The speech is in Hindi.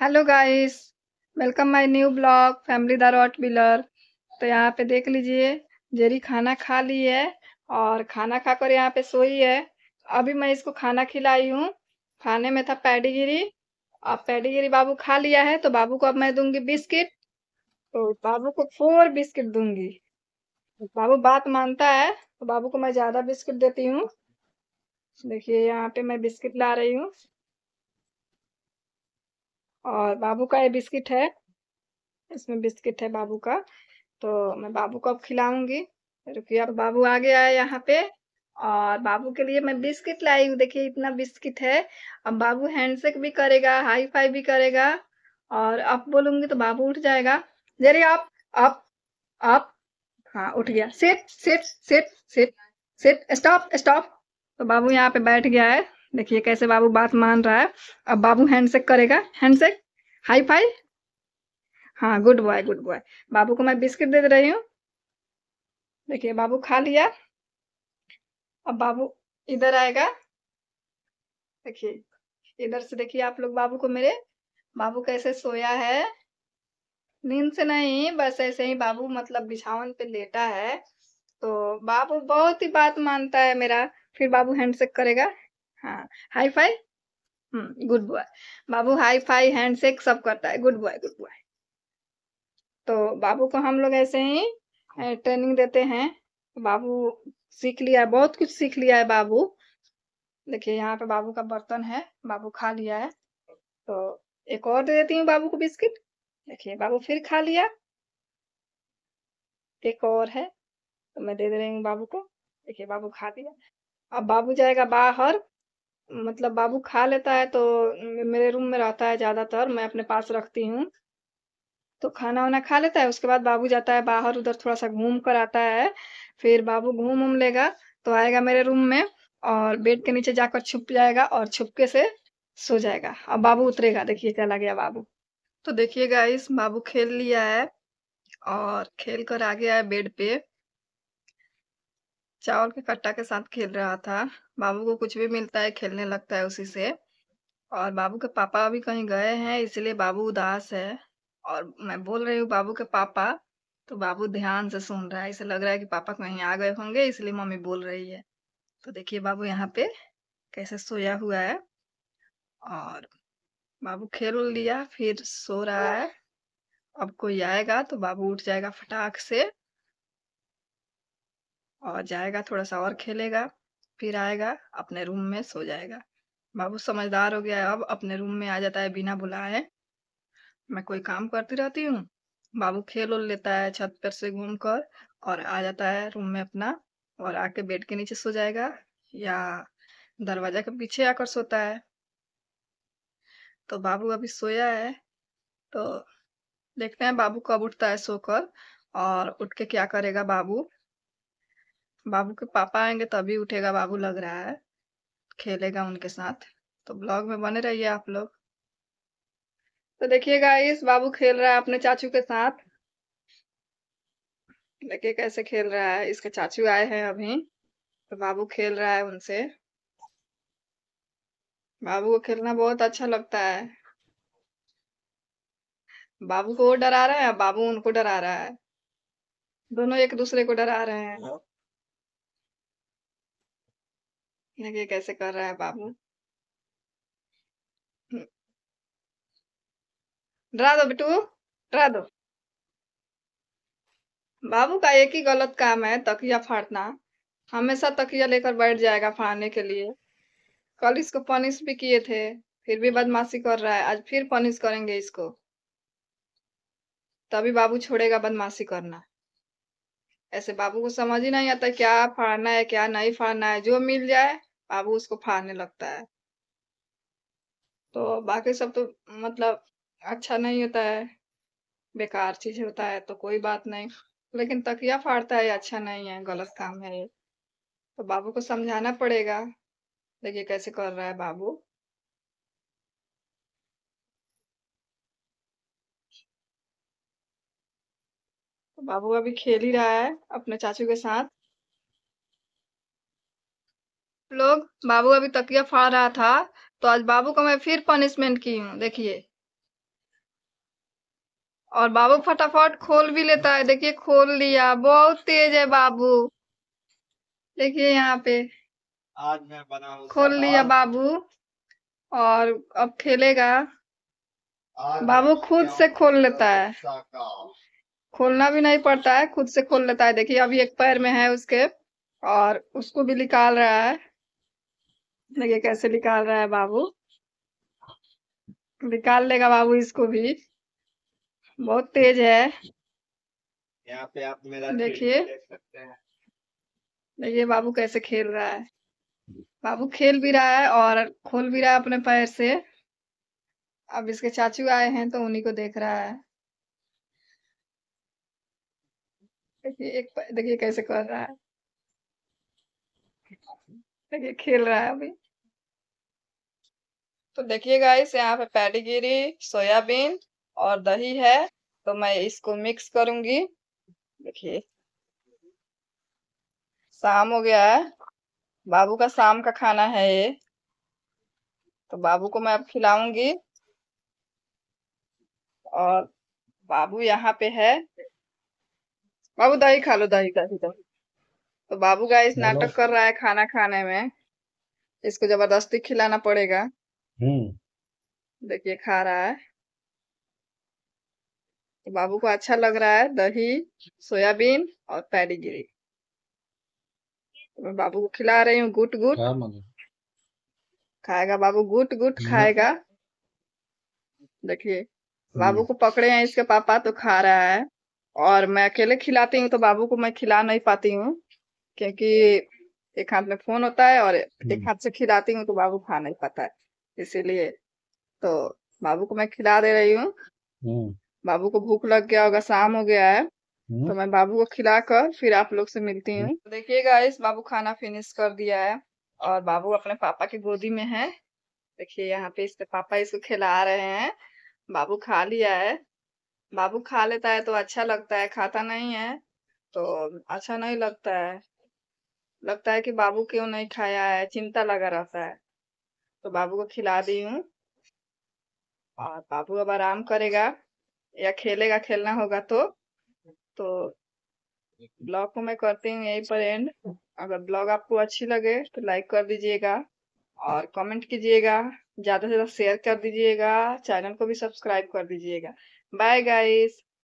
Hello guys welcome my new blog family the auto biller तो यहाँ पे देख लीजिए जेरी खाना खा ली है और खाना खाकर यहाँ पे सोई है अभी मैं इसको खाना खिलाई हूँ खाने में था पैडीगिरी अब पैडीगिरी बाबू खा लिया है तो बाबू को अब मैं दूंगी बिस्किट तो बाबू को फोर बिस्किट दूंगी बाबू बात मानता है तो बाबू को मैं ज़्यादा बिस्किट देती हूँ देखिए यहाँ पे मैं बिस्किट ला रही हूँ और बाबू का ये बिस्किट है इसमें बिस्किट है बाबू का तो मैं बाबू को अब खिलाऊंगी रुकिए अब बाबू आ गया है यहाँ पे और बाबू के लिए मैं बिस्किट लाई हूँ देखिए इतना बिस्किट है अब बाबू हैंडशेक भी करेगा हाई फाई भी करेगा और अब बोलूंगी तो बाबू उठ जाएगा जरे आप आप आप हाँ उठ गया sit sit sit sit sit stop stop तो बाबू यहाँ पे बैठ गया है देखिए कैसे बाबू बात मान रहा है अब बाबू हैंडशेक करेगा हैंडशेक हाई फाई हाँ good boy good boy Babu को मैं बिस्किट दे दे रही हूँ देखिए बाबू खा लिया अब बाबू इधर आएगा देखिए इधर से देखिए आप लोग बाबू को मेरे बाबू कैसे सोया है नींद से नहीं बस ऐसे ही बाबू मतलब बिछावन पे लेटा है तो बाबू बहुत ही बात मानता है मेरा फिर बाबू हैंडशेक करेगा हाँ high five good hmm, boy Babu high five handshake सब करता है गुड बॉय गुड बॉय तो बाबू को हम लोग ऐसे ही ट्रेनिंग देते हैं बाबू सीख लिया है बहुत कुछ सीख लिया है बाबू देखिए यहाँ पे बाबू का बर्तन है बाबू खा लिया है तो एक और दे देती हूँ बाबू को बिस्किट देखिए बाबू फिर खा लिया एक और है तो मैं दे दे रही हूँ बाबू को देखिए बाबू खा लिया अब बाबू जाएगा बाहर मतलब बाबू खा लेता है तो मेरे रूम में रहता है ज़्यादातर मैं अपने पास रखती हूँ तो खाना वाना खा लेता है उसके बाद बाबू जाता है बाहर उधर थोड़ा सा घूम कर आता है फिर बाबू घूम उम लेगा तो आएगा मेरे रूम में और बेड के नीचे जाकर छुप जाएगा और छुपके से सो जाएगा अब बाबू उतरेगा देखिए चला गया बाबू तो देखिए गाइस बाबू खेल लिया है और खेल कर आ गया है बेड पे चावल के कट्टा के साथ खेल रहा था बाबू को कुछ भी मिलता है खेलने लगता है उसी से और बाबू के पापा अभी कहीं गए हैं इसलिए बाबू उदास है और मैं बोल रही हूँ बाबू के पापा तो बाबू ध्यान से सुन रहा है इसे लग रहा है कि पापा कहीं आ गए होंगे इसलिए मम्मी बोल रही है तो देखिए बाबू यहाँ पे कैसे सोया हुआ है और बाबू खेल लिया फिर सो रहा है अब कोई आएगा तो बाबू उठ जाएगा फटाक से और जाएगा थोड़ा सा और खेलेगा फिर आएगा अपने रूम में सो जाएगा बाबू समझदार हो गया है अब अपने रूम में आ जाता है बिना बुलाए मैं कोई काम करती रहती हूँ बाबू खेल उल लेता है छत पर से घूम कर और आ जाता है रूम में अपना और आके बेड के नीचे सो जाएगा या दरवाजा के पीछे आकर सोता है तो बाबू अभी सोया है तो देखते हैं बाबू कब उठता है सोकर और उठ के क्या करेगा बाबू बाबू के पापा आएंगे तभी उठेगा बाबू लग रहा है खेलेगा उनके साथ तो ब्लॉग में बने रहिए आप लोग तो देखिए गाइस बाबू खेल रहा है अपने चाचू के साथ देखिए कैसे खेल रहा है इसके चाचू आए हैं अभी तो बाबू खेल रहा है उनसे बाबू को खेलना बहुत अच्छा लगता है बाबू को डरा रहा है बाबू उनको डरा रहा है दोनों एक दूसरे को डरा रहे हैं हाँ। देखिए कैसे कर रहा है बाबू डरा दो बिटू डरा दो बाबू का एक ही गलत काम है तकिया फाड़ना हमेशा तकिया लेकर बैठ जाएगा फाड़ने के लिए कल इसको पनिश भी किए थे फिर भी बदमाशी कर रहा है आज फिर पनिश करेंगे इसको तभी बाबू छोड़ेगा बदमाशी करना ऐसे बाबू को समझ ही नहीं आता क्या फाड़ना है क्या नहीं फाड़ना है जो मिल जाए बाबू उसको फाड़ने लगता है तो बाकी सब तो मतलब अच्छा नहीं होता है बेकार चीज होता है तो कोई बात नहीं लेकिन तकिया फाड़ता है अच्छा नहीं है गलत काम है ये तो बाबू को समझाना पड़ेगा देखिए कैसे कर रहा है बाबू बाबू अभी खेल ही रहा है अपने चाचू के साथ लोग बाबू अभी तकिया फाड़ रहा था तो आज बाबू को मैं फिर पनिशमेंट की हूँ देखिए और बाबू फटाफट खोल भी लेता है देखिए खोल लिया बहुत तेज है बाबू देखिए यहाँ पे आज मैं बना खोल लिया बाबू और अब खेलेगा बाबू खुद से खोल लेता है खोलना भी नहीं पड़ता है खुद से खोल लेता है देखिए अभी एक पैर में है उसके और उसको भी निकाल रहा है देखिए कैसे निकाल रहा है बाबू निकाल लेगा बाबू इसको भी बहुत तेज है यहाँ पे आप मेरा देखिए देखिए बाबू कैसे खेल रहा है बाबू खेल भी रहा है और खोल भी रहा है अपने पैर से अब इसके चाचू आए हैं तो उन्हीं को देख रहा है देखिए एक देखिए कैसे कर रहा है देखिए खेल रहा है अभी तो देखिए गाइस यहाँ पे पैडीगिरी सोयाबीन और दही है तो मैं इसको मिक्स करूंगी देखिए शाम हो गया है बाबू का शाम का खाना है ये तो बाबू को मैं अब खिलाऊंगी और बाबू यहाँ पे है बाबू दही खा लो दही दही दही तो बाबू का इस नाटक कर रहा है खाना खाने में इसको जबरदस्ती खिलाना पड़ेगा हम्म। देखिए खा रहा है तो बाबू को अच्छा लग रहा है दही सोयाबीन और गिरी तो मैं बाबू को खिला रही हूँ गुट गुट खाएगा बाबू गुट गुट हम्म। खाएगा देखिए बाबू हम्म। को पकड़े हैं इसके पापा तो खा रहा है और मैं अकेले खिलाती हूँ तो बाबू को मैं खिला नहीं पाती हूँ क्योंकि एक हाथ में फोन होता है और एक हम्म। हाथ से खिलाती हूँ तो बाबू खा नहीं पाता है इसीलिए तो बाबू को मैं खिला दे रही हूँ हम्म। बाबू को भूख लग गया होगा शाम हो गया है हम्म। तो मैं बाबू को खिलाकर फिर आप लोग से मिलती हूँ तो देखिएगा इस बाबू खाना फिनिश कर दिया है और बाबू अपने पापा की गोदी में है देखिए यहाँ पे इसके पापा इसको खिला रहे हैं बाबू खा लिया है बाबू खा लेता है तो अच्छा लगता है खाता नहीं है तो अच्छा नहीं लगता है लगता है कि बाबू क्यों नहीं खाया है चिंता लगा रहता है तो बाबू को खिला दी हूँ और बाबू अब आराम करेगा या खेलेगा खेलना होगा तो तो ब्लॉग को मैं करती हूँ यही पर एंड अगर ब्लॉग आपको अच्छी लगे तो लाइक कर दीजिएगा और कमेंट कीजिएगा ज़्यादा से ज़्यादा शेयर कर दीजिएगा चैनल को भी सब्सक्राइब कर दीजिएगा bye guys